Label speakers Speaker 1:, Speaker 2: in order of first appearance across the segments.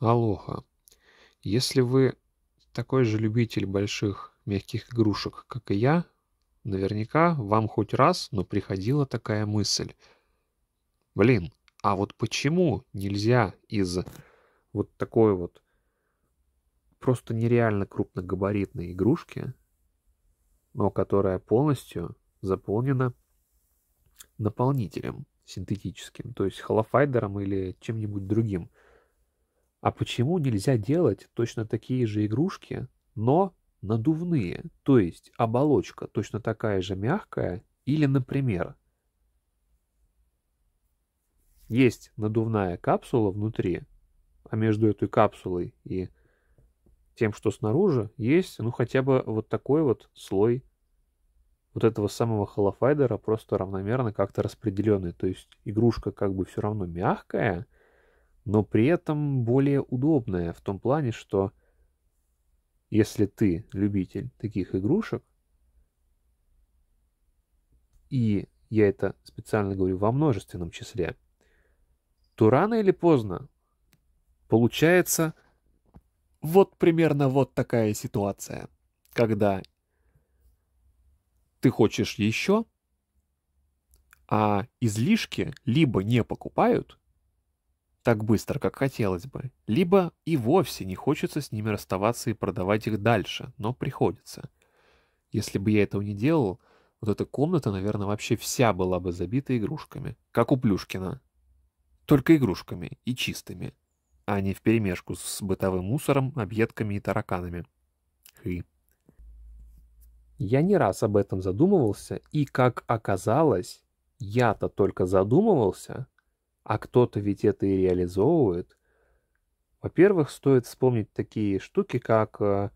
Speaker 1: Алоха. Если вы такой же любитель больших мягких игрушек, как и я, наверняка вам хоть раз, но приходила такая мысль. Блин, а вот почему нельзя из вот такой вот просто нереально крупногабаритной игрушки, но которая полностью заполнена наполнителем синтетическим, то есть холофайдером или чем-нибудь другим. А почему нельзя делать точно такие же игрушки, но надувные, то есть оболочка точно такая же мягкая, или, например, есть надувная капсула внутри, а между этой капсулой и тем, что снаружи, есть, ну, хотя бы вот такой вот слой вот этого самого холофайдера, просто равномерно как-то распределенный. То есть игрушка как бы все равно мягкая, но при этом более удобная в том плане, что если ты любитель таких игрушек, и я это специально говорю во множественном числе, то рано или поздно получается вот примерно вот такая ситуация, когда ты хочешь еще, а излишки либо не покупают, так быстро, как хотелось бы, либо и вовсе не хочется с ними расставаться и продавать их дальше, но приходится. Если бы я этого не делал, вот эта комната, наверное, вообще вся была бы забита игрушками, как у Плюшкина. Только игрушками и чистыми, а не вперемешку с бытовым мусором, объедками и тараканами. Хы. Я не раз об этом задумывался, и, как оказалось, я-то только задумывался, а кто-то ведь это и реализовывает. Во-первых, стоит вспомнить такие штуки, как э,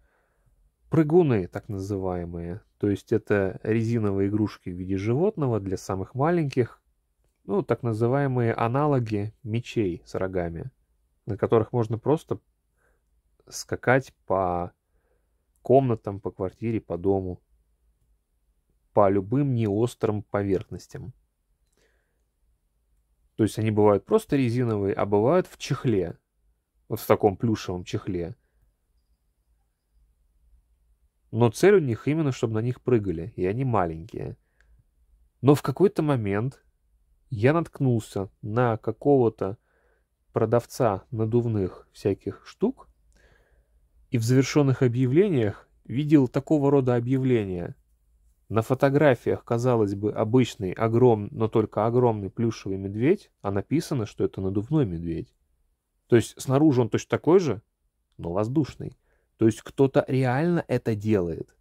Speaker 1: прыгуны, так называемые. То есть это резиновые игрушки в виде животного для самых маленьких, ну, так называемые аналоги мечей с рогами, на которых можно просто скакать по комнатам, по квартире, по дому, по любым неострым поверхностям. То есть они бывают просто резиновые, а бывают в чехле. Вот в таком плюшевом чехле. Но цель у них именно, чтобы на них прыгали, и они маленькие. Но в какой-то момент я наткнулся на какого-то продавца надувных всяких штук и в завершенных объявлениях видел такого рода объявления. На фотографиях, казалось бы, обычный, огромный, но только огромный плюшевый медведь, а написано, что это надувной медведь. То есть снаружи он точно такой же, но воздушный. То есть кто-то реально это делает.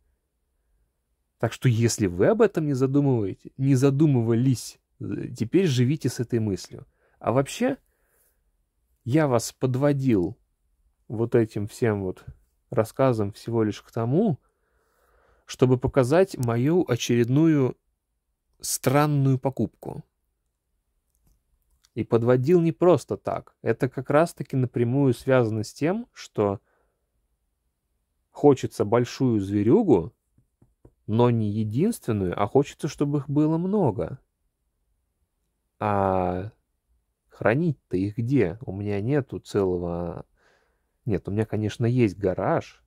Speaker 1: Так что если вы об этом не задумываете, не задумывались, э, теперь живите с этой мыслью. А вообще, я вас подводил вот этим всем вот рассказом всего лишь к тому, чтобы показать мою очередную странную покупку. И подводил не просто так. Это как раз-таки напрямую связано с тем, что хочется большую зверюгу, но не единственную, а хочется, чтобы их было много. А хранить-то их где? У меня нету целого... Нет, у меня, конечно, есть гараж,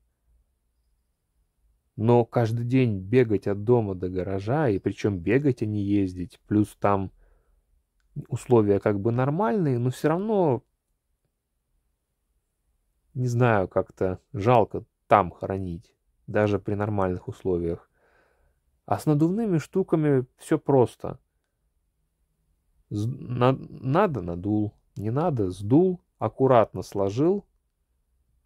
Speaker 1: но каждый день бегать от дома до гаража, и причем бегать, а не ездить, плюс там условия как бы нормальные, но все равно, не знаю, как-то жалко там хоронить, даже при нормальных условиях. А с надувными штуками все просто. Надо надул, не надо сдул, аккуратно сложил,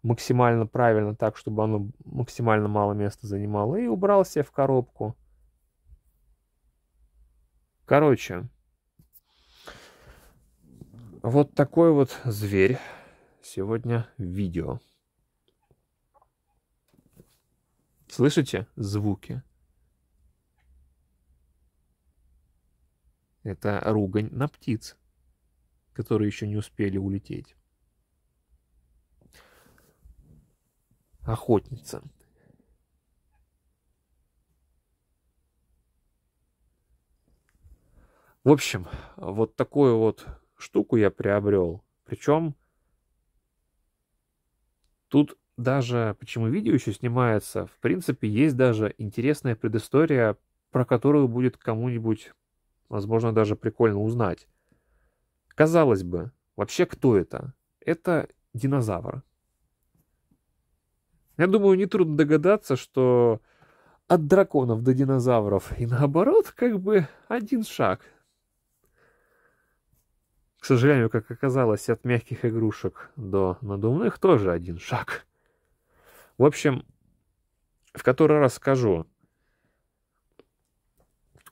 Speaker 1: максимально правильно так, чтобы оно максимально мало места занимало, и убрал себе в коробку. Короче, вот такой вот зверь сегодня в видео. Слышите звуки? Это ругань на птиц, которые еще не успели улететь. охотница В общем, вот такую вот штуку я приобрел. Причем тут даже, почему видео еще снимается, в принципе, есть даже интересная предыстория, про которую будет кому-нибудь, возможно, даже прикольно узнать. Казалось бы, вообще кто это? Это динозавр. Я думаю, нетрудно догадаться, что от драконов до динозавров и наоборот, как бы один шаг. К сожалению, как оказалось, от мягких игрушек до надувных тоже один шаг. В общем, в который раз скажу,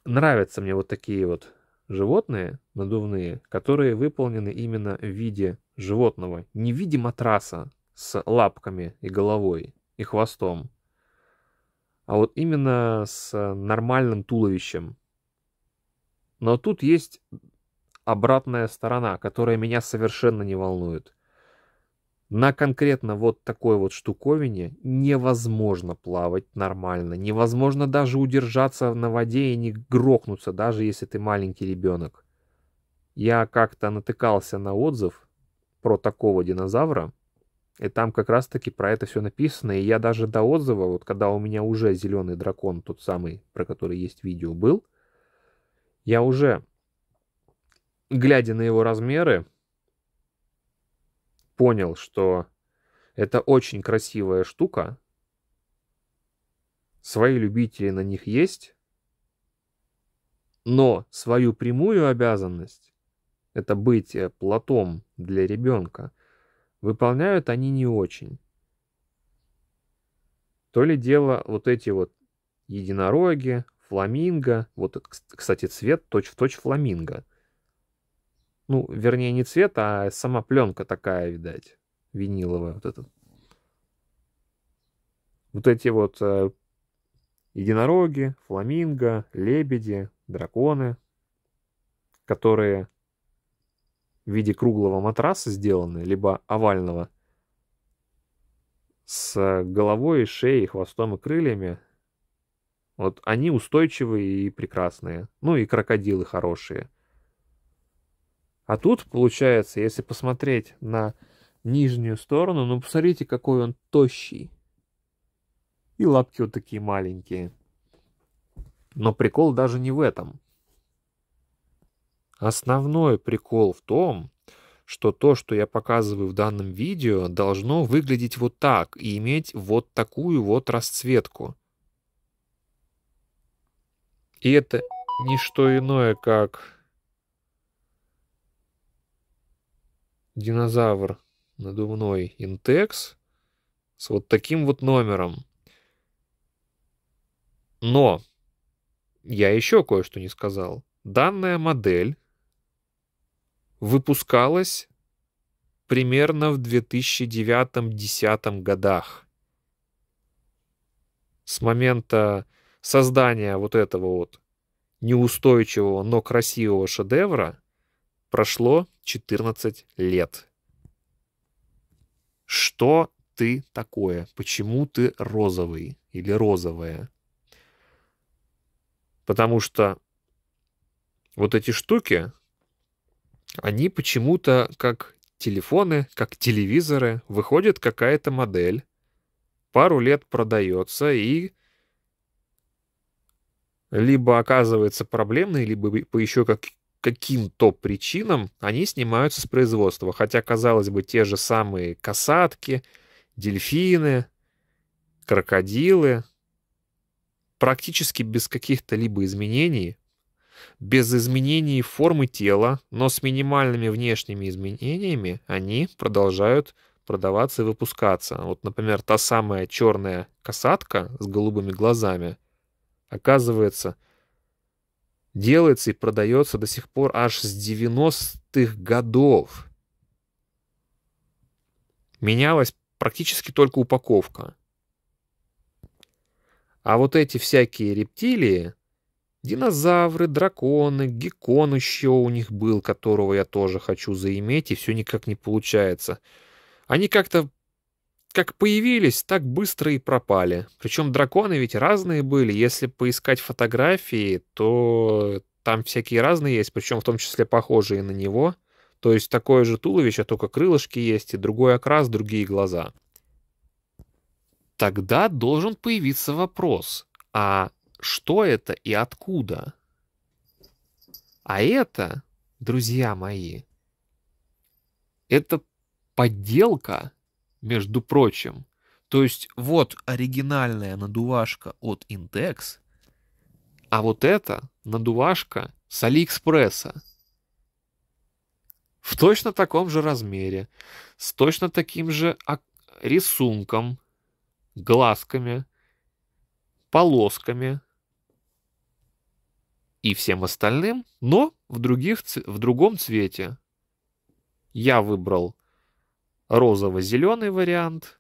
Speaker 1: нравятся мне вот такие вот животные надувные, которые выполнены именно в виде животного, не в виде матраса, с лапками и головой, и хвостом, а вот именно с нормальным туловищем. Но тут есть обратная сторона, которая меня совершенно не волнует. На конкретно вот такой вот штуковине невозможно плавать нормально, невозможно даже удержаться на воде и не грохнуться, даже если ты маленький ребенок. Я как-то натыкался на отзыв про такого динозавра, и там как раз-таки про это все написано. И я даже до отзыва, вот когда у меня уже зеленый дракон, тот самый, про который есть видео, был, я уже, глядя на его размеры, понял, что это очень красивая штука. Свои любители на них есть. Но свою прямую обязанность это быть э, платом для ребенка – Выполняют они не очень. То ли дело вот эти вот единороги, фламинго. Вот, кстати, цвет точь-в-точь -точь фламинго. Ну, вернее, не цвет, а сама пленка такая, видать, виниловая вот эта. Вот эти вот э, единороги, фламинго, лебеди, драконы, которые в виде круглого матраса сделаны, либо овального, с головой, шеей, хвостом и крыльями. Вот они устойчивые и прекрасные. Ну и крокодилы хорошие. А тут, получается, если посмотреть на нижнюю сторону, ну посмотрите, какой он тощий. И лапки вот такие маленькие. Но прикол даже не в этом. Основной прикол в том, что то, что я показываю в данном видео, должно выглядеть вот так и иметь вот такую вот расцветку. И это не что иное, как динозавр надувной Интекс с вот таким вот номером. Но я еще кое-что не сказал. Данная модель выпускалась примерно в 2009-2010 годах. С момента создания вот этого вот неустойчивого, но красивого шедевра прошло 14 лет. Что ты такое? Почему ты розовый или розовая? Потому что вот эти штуки, они почему-то как телефоны, как телевизоры, выходит какая-то модель, пару лет продается и либо оказывается проблемной, либо по еще как, каким-то причинам они снимаются с производства. Хотя, казалось бы, те же самые касатки, дельфины, крокодилы практически без каких-то либо изменений без изменений формы тела, но с минимальными внешними изменениями они продолжают продаваться и выпускаться. Вот, например, та самая черная касатка с голубыми глазами, оказывается, делается и продается до сих пор аж с 90-х годов. Менялась практически только упаковка. А вот эти всякие рептилии, Динозавры, драконы, геккон еще у них был, которого я тоже хочу заиметь, и все никак не получается. Они как-то как появились, так быстро и пропали. Причем драконы ведь разные были. Если поискать фотографии, то там всякие разные есть, причем в том числе похожие на него. То есть такое же туловище, только крылышки есть, и другой окрас, другие глаза. Тогда должен появиться вопрос, а что это и откуда. А это, друзья мои, это подделка, между прочим. То есть вот оригинальная надувашка от Intex, а вот это надувашка с Алиэкспресса. В точно таком же размере, с точно таким же рисунком, глазками, полосками, и всем остальным, но в, других, в другом цвете. Я выбрал розово-зеленый вариант.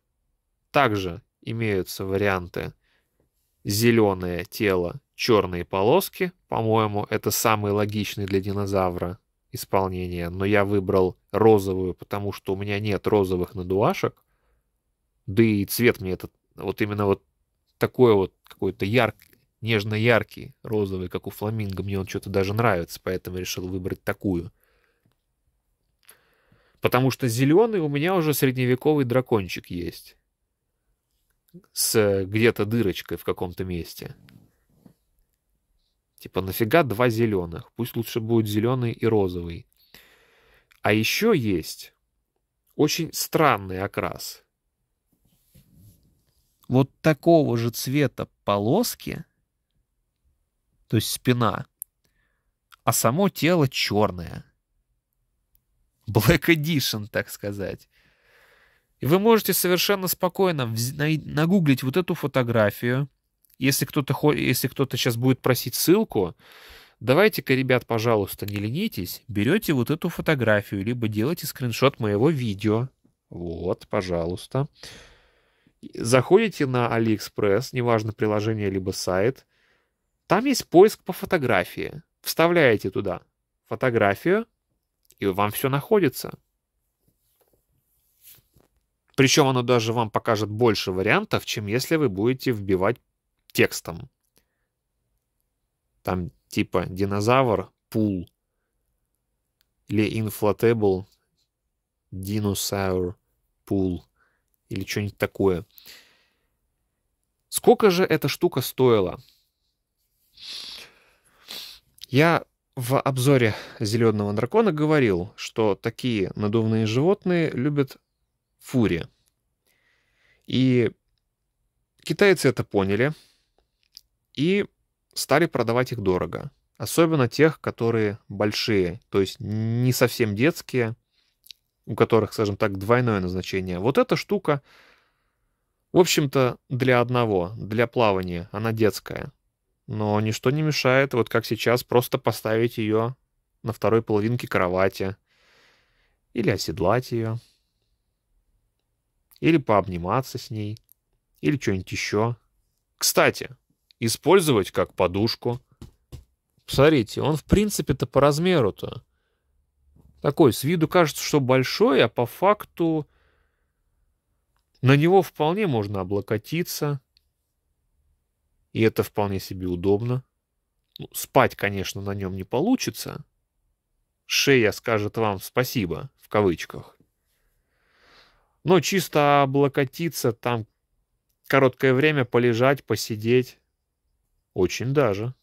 Speaker 1: Также имеются варианты зеленое тело, черные полоски. По-моему, это самый логичный для динозавра исполнение. Но я выбрал розовую, потому что у меня нет розовых надувашек. Да и цвет мне этот, вот именно вот такой вот какой-то яркий, нежно-яркий, розовый, как у фламинго. Мне он что-то даже нравится, поэтому решил выбрать такую. Потому что зеленый у меня уже средневековый дракончик есть. С где-то дырочкой в каком-то месте. Типа, нафига два зеленых? Пусть лучше будет зеленый и розовый. А еще есть очень странный окрас. Вот такого же цвета полоски то есть спина, а само тело черное. Black Edition, так сказать. И вы можете совершенно спокойно нагуглить вот эту фотографию. Если кто-то если кто-то сейчас будет просить ссылку, давайте-ка, ребят, пожалуйста, не ленитесь, берете вот эту фотографию, либо делайте скриншот моего видео. Вот, пожалуйста. Заходите на AliExpress, неважно приложение либо сайт, там есть поиск по фотографии. Вставляете туда фотографию, и вам все находится. Причем оно даже вам покажет больше вариантов, чем если вы будете вбивать текстом. Там типа динозавр, пул или inflatable, динозавр, пул или что-нибудь такое. Сколько же эта штука стоила? Я в обзоре «Зеленого дракона» говорил, что такие надувные животные любят фури. И китайцы это поняли и стали продавать их дорого. Особенно тех, которые большие, то есть не совсем детские, у которых, скажем так, двойное назначение. Вот эта штука, в общем-то, для одного, для плавания, она детская. Но ничто не мешает, вот как сейчас, просто поставить ее на второй половинке кровати. Или оседлать ее. Или пообниматься с ней. Или что-нибудь еще. Кстати, использовать как подушку. Посмотрите, он в принципе-то по размеру-то. Такой, с виду кажется, что большой, а по факту на него вполне можно облокотиться. И это вполне себе удобно. Ну, спать, конечно, на нем не получится. Шея скажет вам спасибо, в кавычках. Но чисто облокотиться там короткое время, полежать, посидеть. Очень даже.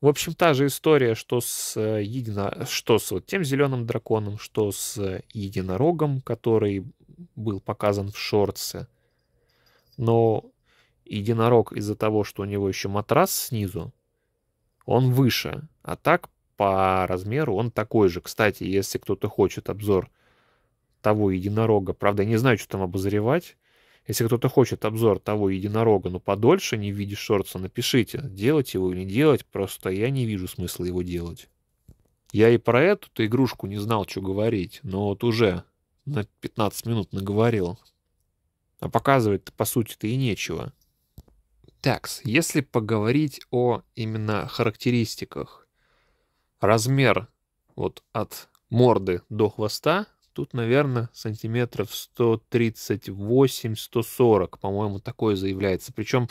Speaker 1: В общем, та же история, что с, э, едино... что с вот тем зеленым драконом, что с единорогом, который был показан в шорце. Но единорог из-за того, что у него еще матрас снизу, он выше. А так по размеру он такой же. Кстати, если кто-то хочет обзор того единорога, правда, я не знаю, что там обозревать. Если кто-то хочет обзор того единорога, но подольше не в виде шорца, напишите, делать его или не делать, просто я не вижу смысла его делать. Я и про эту-то игрушку не знал, что говорить, но вот уже на 15 минут наговорил. А показывать-то, по сути-то, и нечего. Так, если поговорить о именно характеристиках, размер вот от морды до хвоста, тут, наверное, сантиметров 138-140, по-моему, такое заявляется. Причем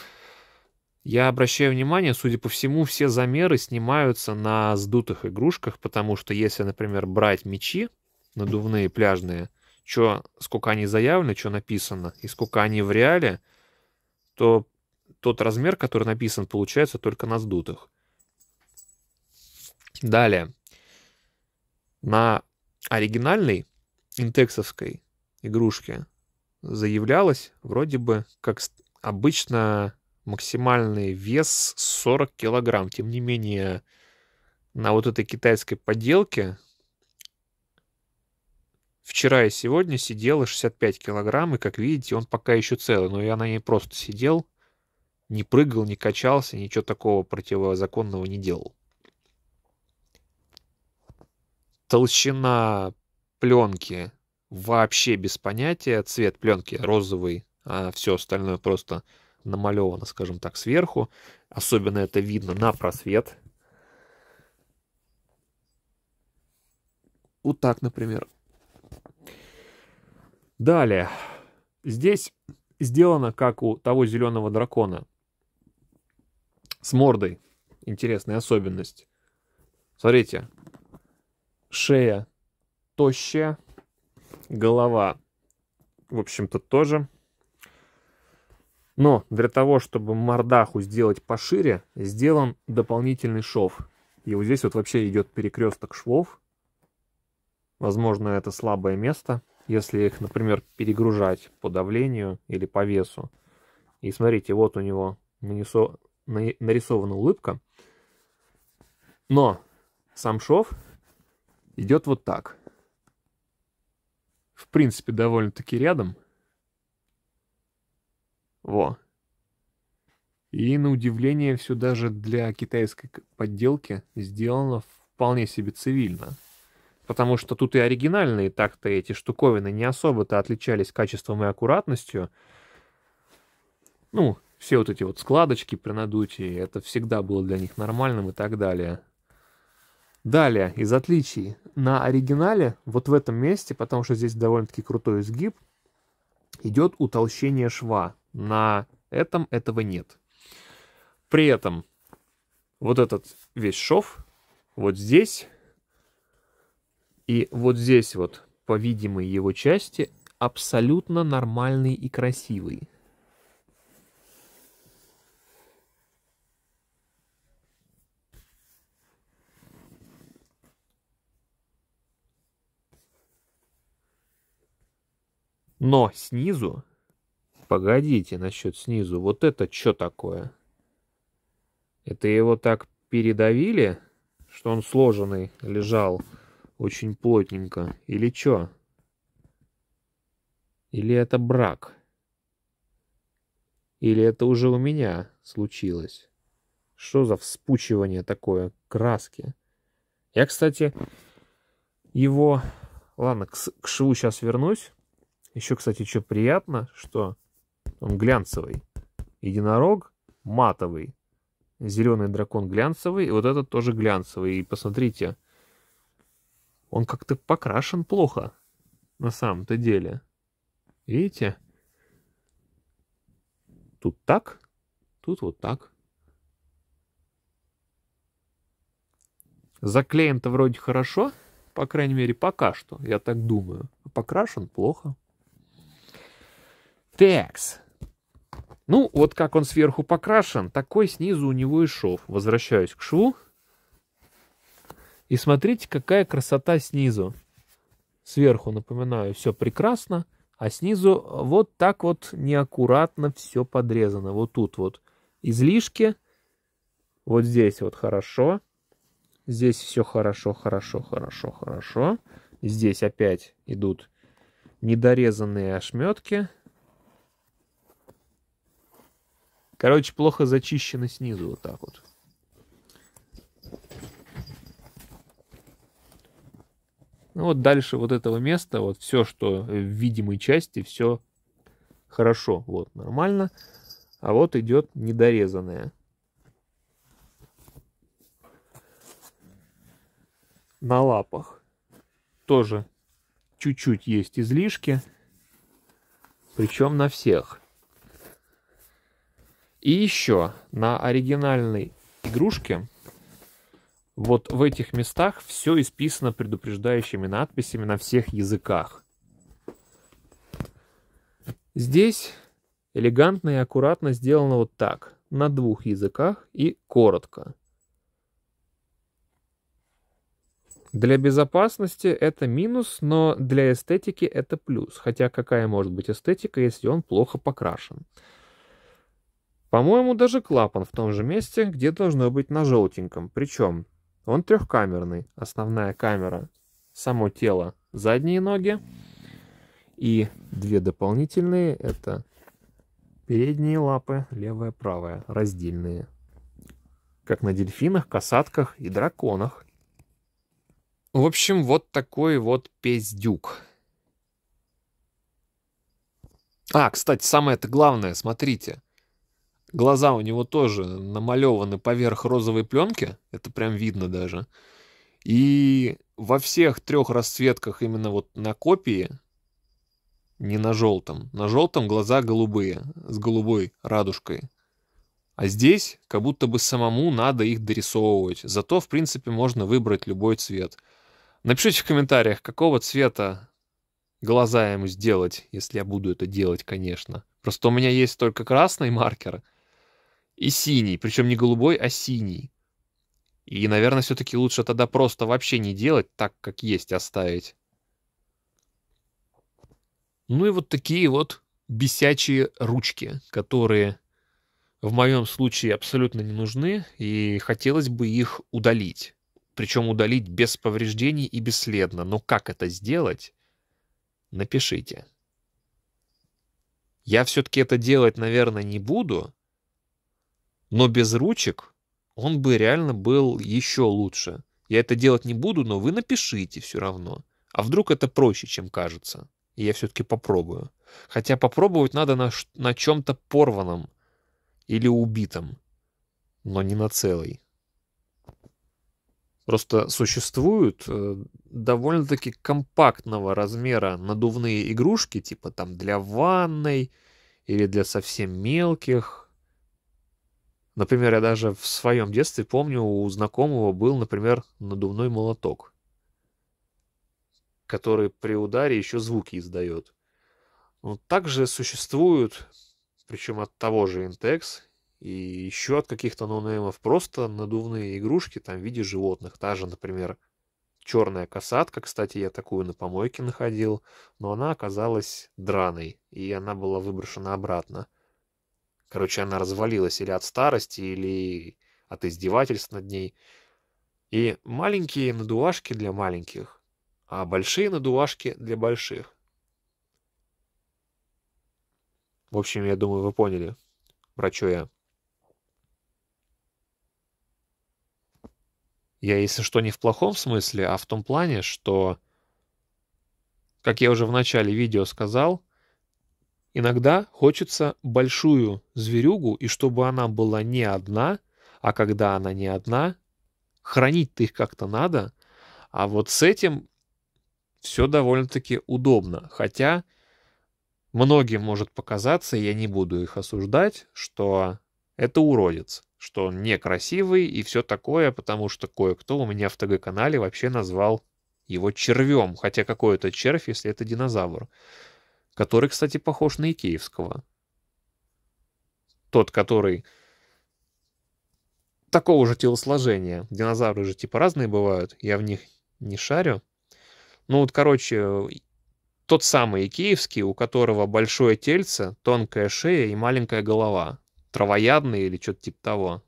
Speaker 1: я обращаю внимание, судя по всему, все замеры снимаются на сдутых игрушках, потому что если, например, брать мечи надувные, пляжные, что, сколько они заявлены, что написано, и сколько они в реале, то тот размер, который написан, получается только на сдутых. Далее. На оригинальной интексовской игрушке заявлялось вроде бы как обычно максимальный вес 40 килограмм. Тем не менее, на вот этой китайской подделке вчера и сегодня сидело 65 килограмм, и, как видите, он пока еще целый, но я на ней просто сидел, не прыгал, не качался, ничего такого противозаконного не делал. Толщина пленки вообще без понятия. Цвет пленки розовый, а все остальное просто намалевано, скажем так, сверху. Особенно это видно на просвет. Вот так, например. Далее. Здесь сделано, как у того зеленого дракона с мордой. Интересная особенность. Смотрите. Шея тощая. Голова, в общем-то, тоже. Но для того, чтобы мордаху сделать пошире, сделан дополнительный шов. И вот здесь вот вообще идет перекресток швов. Возможно, это слабое место, если их, например, перегружать по давлению или по весу. И смотрите, вот у него нарисована улыбка. Но сам шов идет вот так. В принципе, довольно-таки рядом. Во. И на удивление все даже для китайской подделки сделано вполне себе цивильно. Потому что тут и оригинальные так-то эти штуковины не особо-то отличались качеством и аккуратностью. Ну, все вот эти вот складочки при надутии, это всегда было для них нормальным и так далее. Далее, из отличий. На оригинале, вот в этом месте, потому что здесь довольно-таки крутой изгиб, идет утолщение шва. На этом этого нет. При этом вот этот весь шов вот здесь и вот здесь вот по видимой его части абсолютно нормальный и красивый. Но снизу... Погодите насчет снизу. Вот это что такое? Это его так передавили, что он сложенный лежал очень плотненько? Или что? Или это брак? Или это уже у меня случилось? Что за вспучивание такое краски? Я, кстати, его... Ладно, к, к шву сейчас вернусь. Еще, кстати, что приятно, что он глянцевый. Единорог матовый. Зеленый дракон глянцевый, и вот этот тоже глянцевый. И посмотрите, он как-то покрашен плохо на самом-то деле. Видите? Тут так, тут вот так. Заклеен-то вроде хорошо, по крайней мере, пока что, я так думаю. Покрашен плохо. Текс. Ну, вот как он сверху покрашен, такой снизу у него и шов. Возвращаюсь к шву. И смотрите, какая красота снизу. Сверху, напоминаю, все прекрасно, а снизу вот так вот неаккуратно все подрезано. Вот тут вот излишки, вот здесь вот хорошо, здесь все хорошо, хорошо, хорошо, хорошо. Здесь опять идут недорезанные ошметки, Короче, плохо зачищено снизу вот так вот. Ну вот дальше вот этого места, вот все, что в видимой части, все хорошо, вот нормально. А вот идет недорезанное. На лапах тоже чуть-чуть есть излишки, причем на всех. И еще на оригинальной игрушке вот в этих местах все исписано предупреждающими надписями на всех языках. Здесь элегантно и аккуратно сделано вот так, на двух языках и коротко. Для безопасности это минус, но для эстетики это плюс. Хотя какая может быть эстетика, если он плохо покрашен? По-моему, даже клапан в том же месте, где должно быть на желтеньком. Причем он трехкамерный. Основная камера, само тело, задние ноги. И две дополнительные — это передние лапы, левая, правая, раздельные. Как на дельфинах, касатках и драконах. В общем, вот такой вот пиздюк. А, кстати, самое-то главное, смотрите — Глаза у него тоже намалеваны поверх розовой пленки, это прям видно даже. И во всех трех расцветках именно вот на копии, не на желтом, на желтом глаза голубые, с голубой радужкой. А здесь как будто бы самому надо их дорисовывать. Зато, в принципе, можно выбрать любой цвет. Напишите в комментариях, какого цвета глаза ему сделать, если я буду это делать, конечно. Просто у меня есть только красный маркер. И синий, причем не голубой, а синий. И, наверное, все-таки лучше тогда просто вообще не делать, так как есть оставить. А ну и вот такие вот бесячие ручки, которые в моем случае абсолютно не нужны, и хотелось бы их удалить. Причем удалить без повреждений и бесследно. Но как это сделать? Напишите. Я все-таки это делать, наверное, не буду, но без ручек он бы реально был еще лучше. Я это делать не буду, но вы напишите все равно. А вдруг это проще, чем кажется? И я все-таки попробую. Хотя попробовать надо на, на чем-то порванном или убитом, но не на целой. Просто существуют э, довольно-таки компактного размера надувные игрушки, типа там для ванной или для совсем мелких, Например, я даже в своем детстве помню, у знакомого был, например, надувной молоток, который при ударе еще звуки издает. Но также существуют, причем от того же Intex и еще от каких-то нонеймов, просто надувные игрушки там в виде животных. Та же, например, черная касатка, кстати, я такую на помойке находил, но она оказалась драной, и она была выброшена обратно. Короче, она развалилась или от старости, или от издевательств над ней. И маленькие надувашки для маленьких, а большие надувашки для больших. В общем, я думаю, вы поняли, про что я. Я, если что, не в плохом смысле, а в том плане, что, как я уже в начале видео сказал, Иногда хочется большую зверюгу, и чтобы она была не одна, а когда она не одна, хранить-то их как-то надо, а вот с этим все довольно-таки удобно. Хотя многим может показаться, я не буду их осуждать, что это уродец, что он некрасивый и все такое, потому что кое-кто у меня в ТГ-канале вообще назвал его червем, хотя какой это червь, если это динозавр который, кстати, похож на Икеевского. Тот, который такого же телосложения. Динозавры же типа разные бывают, я в них не шарю. Ну вот, короче, тот самый Икеевский, у которого большое тельце, тонкая шея и маленькая голова. Травоядный или что-то типа того.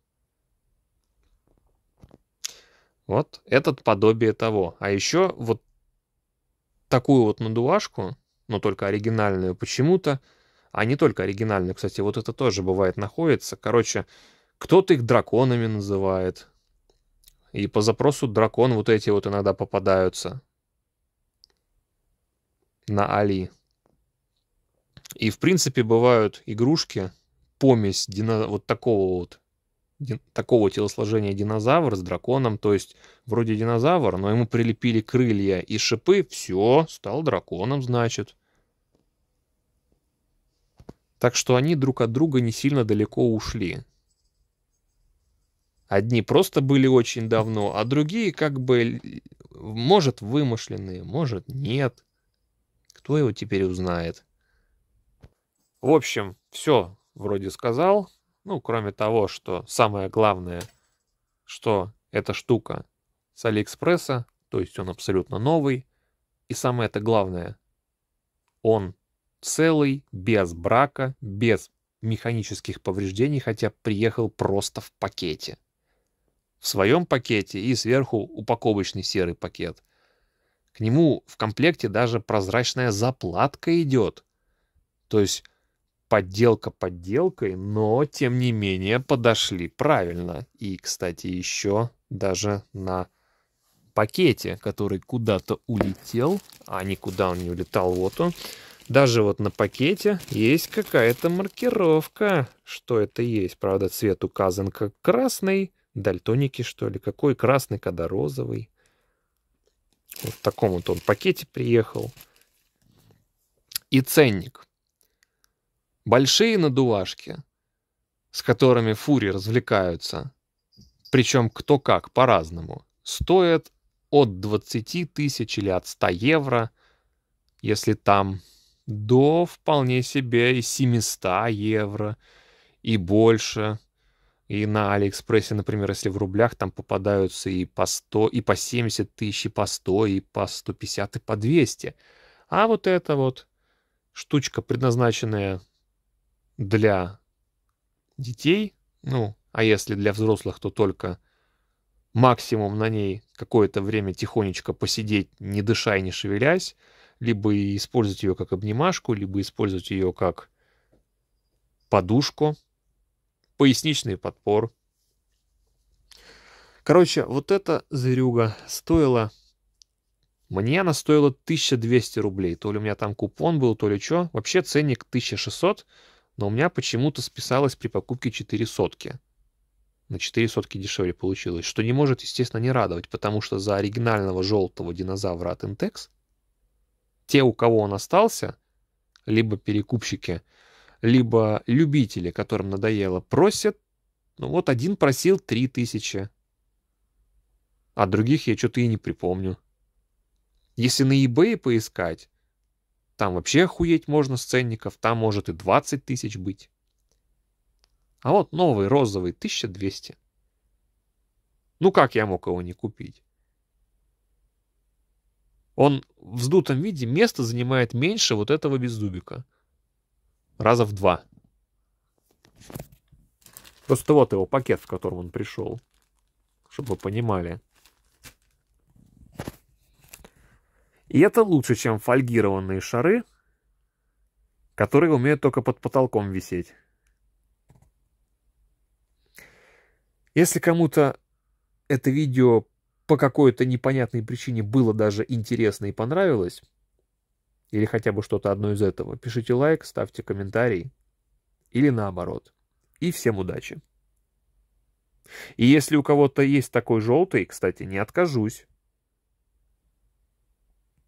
Speaker 1: Вот этот подобие того. А еще вот такую вот надувашку но только оригинальную почему-то, а не только оригинальную, кстати, вот это тоже бывает находится. Короче, кто-то их драконами называет. И по запросу дракон вот эти вот иногда попадаются на Али. И, в принципе, бывают игрушки, помесь дино... вот такого вот такого телосложения динозавр с драконом, то есть вроде динозавр, но ему прилепили крылья и шипы, все, стал драконом, значит. Так что они друг от друга не сильно далеко ушли. Одни просто были очень давно, а другие как бы, может, вымышленные, может, нет. Кто его теперь узнает? В общем, все вроде сказал. Ну, кроме того, что самое главное, что эта штука с Алиэкспресса, то есть он абсолютно новый. И самое это главное, он целый, без брака, без механических повреждений, хотя приехал просто в пакете. В своем пакете и сверху упаковочный серый пакет. К нему в комплекте даже прозрачная заплатка идет. То есть подделка подделкой, но, тем не менее, подошли правильно. И, кстати, еще даже на пакете, который куда-то улетел, а никуда он не улетал, вот он. Даже вот на пакете есть какая-то маркировка, что это есть. Правда, цвет указан как красный, дальтоники что ли, какой красный, когда розовый. Вот в таком вот он пакете приехал. И ценник Большие надувашки, с которыми фури развлекаются, причем кто как, по-разному, стоят от 20 тысяч или от 100 евро, если там, до вполне себе и 700 евро, и больше. И на Алиэкспрессе, например, если в рублях, там попадаются и по 100, и по 70 тысяч, и по 100, и по 150, и по 200. А вот эта вот штучка, предназначенная для детей, ну, а если для взрослых, то только максимум на ней какое-то время тихонечко посидеть, не дыша и не шевелясь, либо использовать ее как обнимашку, либо использовать ее как подушку, поясничный подпор. Короче, вот эта зверюга стоила... Мне она стоила 1200 рублей. То ли у меня там купон был, то ли что. Вообще ценник 1600 рублей но у меня почему-то списалось при покупке 4 сотки. На 4 сотки дешевле получилось, что не может, естественно, не радовать, потому что за оригинального желтого динозавра от Intex те, у кого он остался, либо перекупщики, либо любители, которым надоело, просят, ну вот один просил 3000, а других я что-то и не припомню. Если на eBay поискать, там вообще охуеть можно сценников, там может и 20 тысяч быть. А вот новый розовый 1200. Ну как я мог его не купить? Он в вздутом виде место занимает меньше вот этого беззубика. Раза в два. Просто вот его пакет, в котором он пришел. Чтобы вы понимали. И это лучше, чем фольгированные шары, которые умеют только под потолком висеть. Если кому-то это видео по какой-то непонятной причине было даже интересно и понравилось, или хотя бы что-то одно из этого, пишите лайк, ставьте комментарий, или наоборот. И всем удачи! И если у кого-то есть такой желтый, кстати, не откажусь.